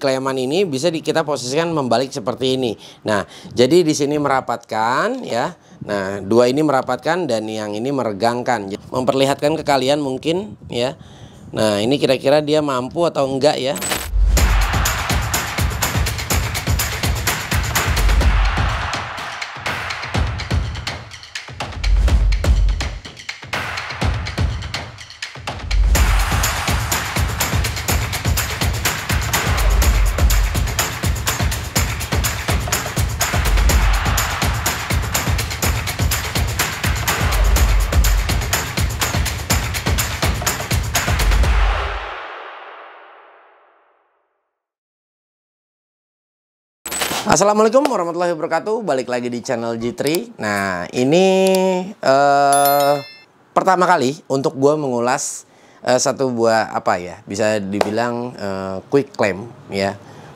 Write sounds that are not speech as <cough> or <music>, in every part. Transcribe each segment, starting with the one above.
Kleman ini bisa di, kita posisikan membalik seperti ini. Nah, jadi di sini merapatkan ya. Nah, dua ini merapatkan dan yang ini meregangkan. Memperlihatkan ke kalian mungkin ya. Nah, ini kira-kira dia mampu atau enggak ya. Assalamualaikum warahmatullahi wabarakatuh. Balik lagi di channel G3. Nah, ini uh, pertama kali untuk gue mengulas uh, satu buah apa ya? Bisa dibilang uh, quick claim ya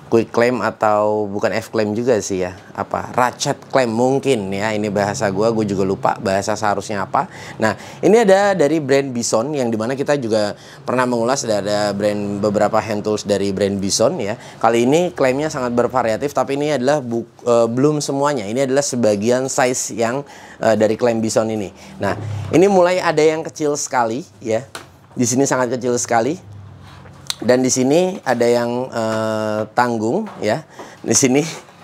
quick claim atau bukan F claim juga sih ya apa ratchet claim mungkin ya ini bahasa gue gue juga lupa bahasa seharusnya apa nah ini ada dari brand Bison yang dimana kita juga pernah mengulas ada brand beberapa hand tools dari brand Bison ya kali ini klaimnya sangat bervariatif tapi ini adalah eh, belum semuanya ini adalah sebagian size yang uh, dari klaim Bison ini nah ini mulai ada yang kecil sekali ya di sini sangat kecil sekali dan di sini ada yang uh, tanggung ya di sini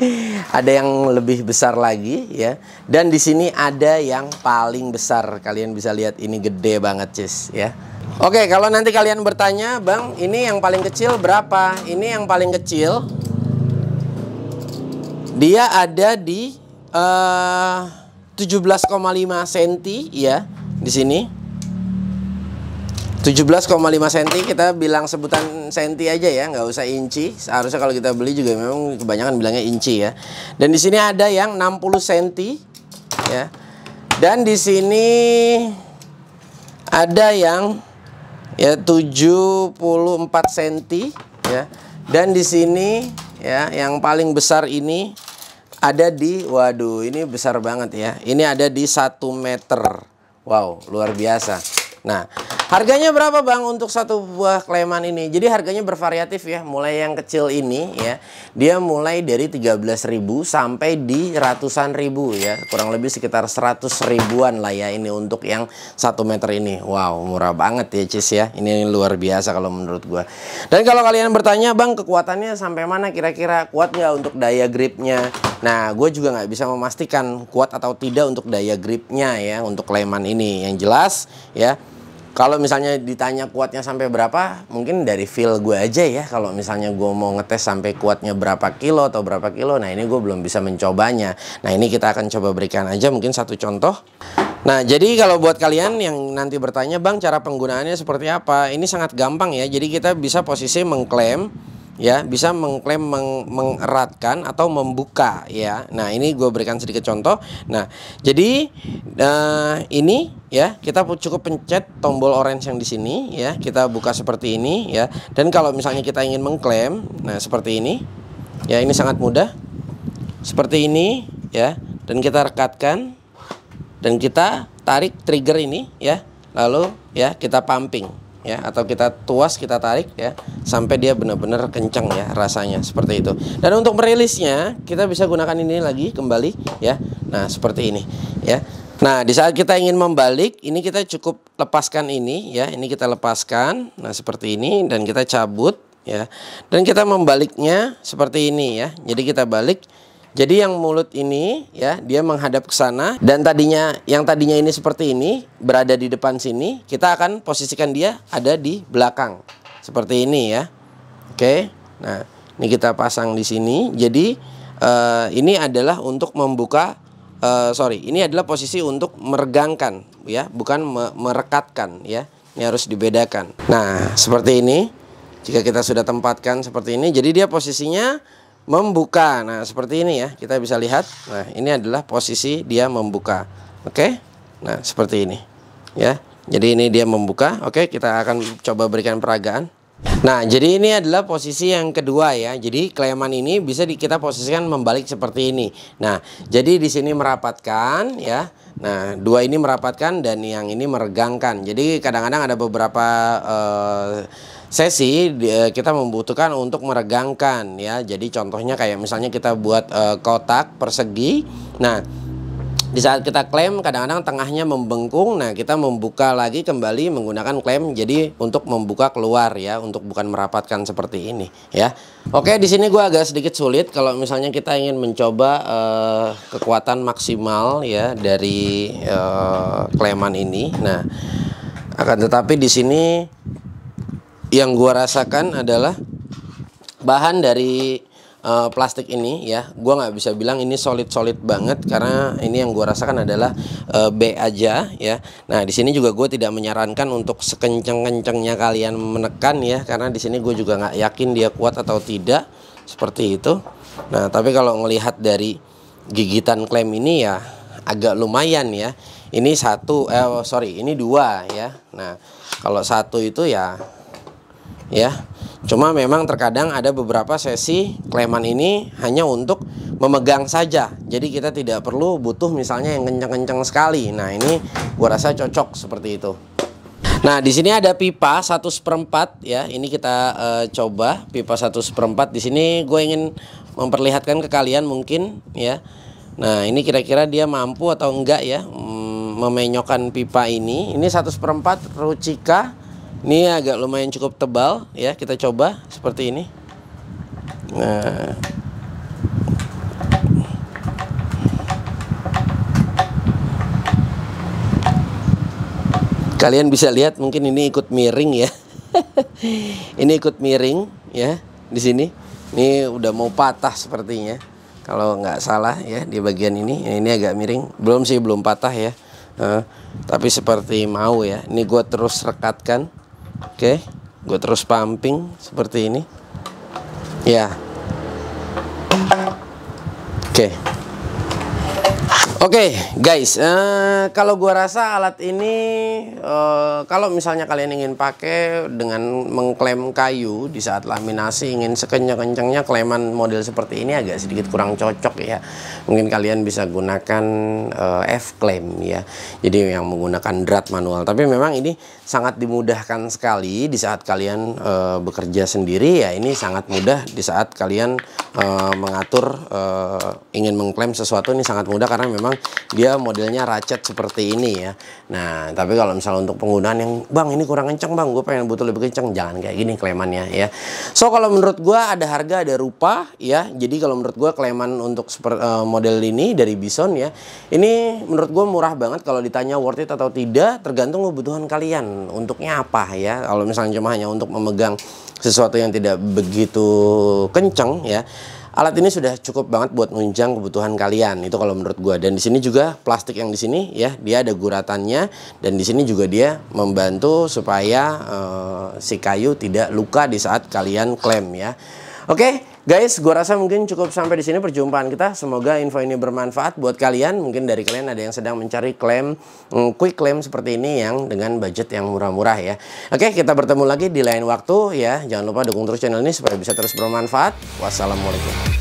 <laughs> ada yang lebih besar lagi ya dan di sini ada yang paling besar kalian bisa lihat ini gede banget cis ya oke kalau nanti kalian bertanya bang ini yang paling kecil berapa ini yang paling kecil dia ada di uh, 17,5 cm ya di sini 17,5 cm kita bilang sebutan senti aja ya nggak usah inci seharusnya kalau kita beli juga memang kebanyakan bilangnya inci ya dan di sini ada yang 60 cm ya dan di sini ada yang ya 74 cm ya dan di sini ya yang paling besar ini ada di waduh ini besar banget ya ini ada di 1 meter wow luar biasa Nah, harganya berapa Bang untuk satu buah kleman ini? Jadi harganya bervariatif ya, mulai yang kecil ini ya. Dia mulai dari 13.000 sampai di ratusan ribu ya. Kurang lebih sekitar 100 ribuan lah ya ini untuk yang satu meter ini. Wow, murah banget ya Cis ya. Ini luar biasa kalau menurut gua. Dan kalau kalian bertanya, Bang, kekuatannya sampai mana kira-kira? Kuat nggak untuk daya gripnya? Nah, gue juga nggak bisa memastikan kuat atau tidak untuk daya gripnya ya untuk leman ini. Yang jelas ya, kalau misalnya ditanya kuatnya sampai berapa, mungkin dari feel gue aja ya. Kalau misalnya gue mau ngetes sampai kuatnya berapa kilo atau berapa kilo, nah ini gue belum bisa mencobanya. Nah ini kita akan coba berikan aja mungkin satu contoh. Nah, jadi kalau buat kalian yang nanti bertanya, Bang, cara penggunaannya seperti apa? Ini sangat gampang ya. Jadi kita bisa posisi mengklaim ya bisa mengklaim meng mengeratkan atau membuka ya. Nah, ini gue berikan sedikit contoh. Nah, jadi uh, ini ya, kita cukup pencet tombol orange yang di sini ya, kita buka seperti ini ya. Dan kalau misalnya kita ingin mengklaim, nah seperti ini. Ya, ini sangat mudah. Seperti ini ya. Dan kita rekatkan dan kita tarik trigger ini ya. Lalu ya, kita pumping ya atau kita tuas kita tarik ya sampai dia benar-benar kencang ya rasanya seperti itu dan untuk merilisnya kita bisa gunakan ini lagi kembali ya nah seperti ini ya nah di saat kita ingin membalik ini kita cukup lepaskan ini ya ini kita lepaskan nah seperti ini dan kita cabut ya dan kita membaliknya seperti ini ya jadi kita balik jadi yang mulut ini ya dia menghadap ke sana dan tadinya yang tadinya ini seperti ini berada di depan sini, kita akan posisikan dia ada di belakang. Seperti ini ya. Oke. Nah, ini kita pasang di sini. Jadi uh, ini adalah untuk membuka uh, sorry, ini adalah posisi untuk meregangkan ya, bukan me merekatkan ya. Ini harus dibedakan. Nah, seperti ini. Jika kita sudah tempatkan seperti ini, jadi dia posisinya membuka. Nah, seperti ini ya. Kita bisa lihat. Nah, ini adalah posisi dia membuka. Oke. Nah, seperti ini. Ya. Jadi ini dia membuka. Oke, kita akan coba berikan peragaan. Nah, jadi ini adalah posisi yang kedua ya. Jadi kleman ini bisa kita posisikan membalik seperti ini. Nah, jadi di sini merapatkan ya. Nah, dua ini merapatkan dan yang ini meregangkan. Jadi kadang-kadang ada beberapa uh, sesi uh, kita membutuhkan untuk meregangkan ya. Jadi contohnya kayak misalnya kita buat uh, kotak persegi. Nah, di saat kita klaim kadang-kadang tengahnya membengkung, nah kita membuka lagi kembali menggunakan klaim jadi untuk membuka keluar ya, untuk bukan merapatkan seperti ini ya. Oke, di sini gue agak sedikit sulit kalau misalnya kita ingin mencoba uh, kekuatan maksimal ya dari uh, eh, klaiman ini. Nah, akan tetapi di sini yang gue rasakan adalah bahan dari uh, plastik ini ya gue nggak bisa bilang ini solid solid banget karena ini yang gue rasakan adalah uh, B aja ya nah di sini juga gue tidak menyarankan untuk sekenceng kencengnya kalian menekan ya karena di sini gue juga nggak yakin dia kuat atau tidak seperti itu nah tapi kalau ngelihat dari gigitan klaim ini ya agak lumayan ya ini satu eh sorry ini dua ya nah kalau satu itu ya ya Cuma memang terkadang ada beberapa sesi kleman ini hanya untuk memegang saja. Jadi kita tidak perlu butuh misalnya yang kenceng-kenceng sekali. Nah, ini gua rasa cocok seperti itu. Nah, di sini ada pipa satu seperempat ya. Ini kita uh, coba pipa satu seperempat. Di sini gue ingin memperlihatkan ke kalian mungkin ya. Nah, ini kira-kira dia mampu atau enggak ya mm, memenyokkan pipa ini. Ini satu seperempat rucika ini agak lumayan cukup tebal ya, kita coba seperti ini. Nah. Kalian bisa lihat mungkin ini ikut miring ya. <laughs> ini ikut miring ya di sini. Ini udah mau patah sepertinya kalau nggak salah ya di bagian ini ini agak miring belum sih belum patah ya uh, tapi seperti mau ya ini gue terus rekatkan oke gue terus pumping seperti ini ya oke Oke okay, guys, uh, kalau gua rasa alat ini uh, kalau misalnya kalian ingin pakai dengan mengklaim kayu di saat laminasi ingin sekencang-kencangnya kleman model seperti ini agak sedikit kurang cocok ya. Mungkin kalian bisa gunakan uh, eh, F claim ya. Jadi yang menggunakan drat manual. Tapi memang ini sangat dimudahkan sekali di saat kalian uh, bekerja sendiri ya. Ini sangat mudah di saat kalian uh, mengatur uh, ingin mengklaim sesuatu ini sangat mudah karena memang memang dia modelnya ratchet seperti ini ya. Nah, tapi kalau misalnya untuk penggunaan yang bang ini kurang kenceng bang, gue pengen butuh lebih kenceng, jangan kayak gini klemannya ya. So kalau menurut gue ada harga ada rupa ya. Jadi kalau menurut gue kleman untuk super, uh, eh, model ini dari Bison ya, ini menurut gue murah banget kalau ditanya worth it atau tidak, tergantung kebutuhan kalian untuknya apa ya. Kalau misalnya cuma hanya untuk memegang sesuatu yang tidak begitu kenceng ya alat ini sudah cukup banget buat menunjang kebutuhan kalian itu kalau menurut gue dan di sini juga plastik yang di sini ya dia ada guratannya dan di sini juga dia membantu supaya uh, si kayu tidak luka di saat kalian klaim ya oke okay? Guys, gue rasa mungkin cukup sampai di sini perjumpaan kita. Semoga info ini bermanfaat buat kalian. Mungkin dari kalian ada yang sedang mencari klaim, mm, quick claim seperti ini yang dengan budget yang murah-murah ya. Oke, kita bertemu lagi di lain waktu ya. Jangan lupa dukung terus channel ini supaya bisa terus bermanfaat. Wassalamualaikum.